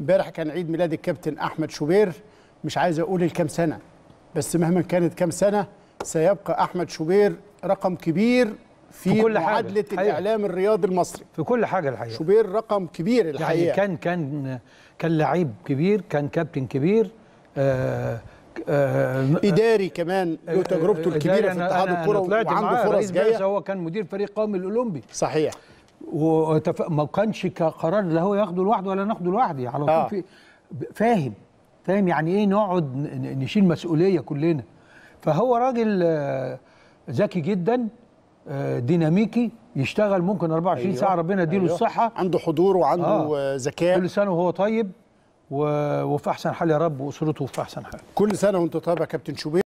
امبارح كان عيد ميلاد الكابتن احمد شوبير مش عايز اقول الكام سنه بس مهما كانت كام سنه سيبقى احمد شوبير رقم كبير في, في كل معادله حاجة. الاعلام الرياضي المصري في كل حاجه الحقيقه شوبير رقم كبير يعني الحقيقه يعني كان كان كان لعيب كبير كان كابتن كبير آه آه اداري كمان له آه، تجربته آه، الكبيره في اتحاد الكره وعنده فرص جايه هو كان مدير فريق قومي الاولمبي صحيح وما كانش كقرار لا هو ياخده لوحده ولا ناخده لوحدي على طول آه. في فاهم فاهم يعني ايه نقعد نشيل مسؤوليه كلنا فهو راجل آه، ذكي جدا آه، ديناميكي يشتغل ممكن 24 أيوه. ساعه ربنا يديله أيوه. الصحه عنده حضور وعنده ذكاء آه. كل سنه وهو طيب و... وفي احسن حال يا رب واسرته في احسن حال كل سنه وانت طيب يا كابتن شوبير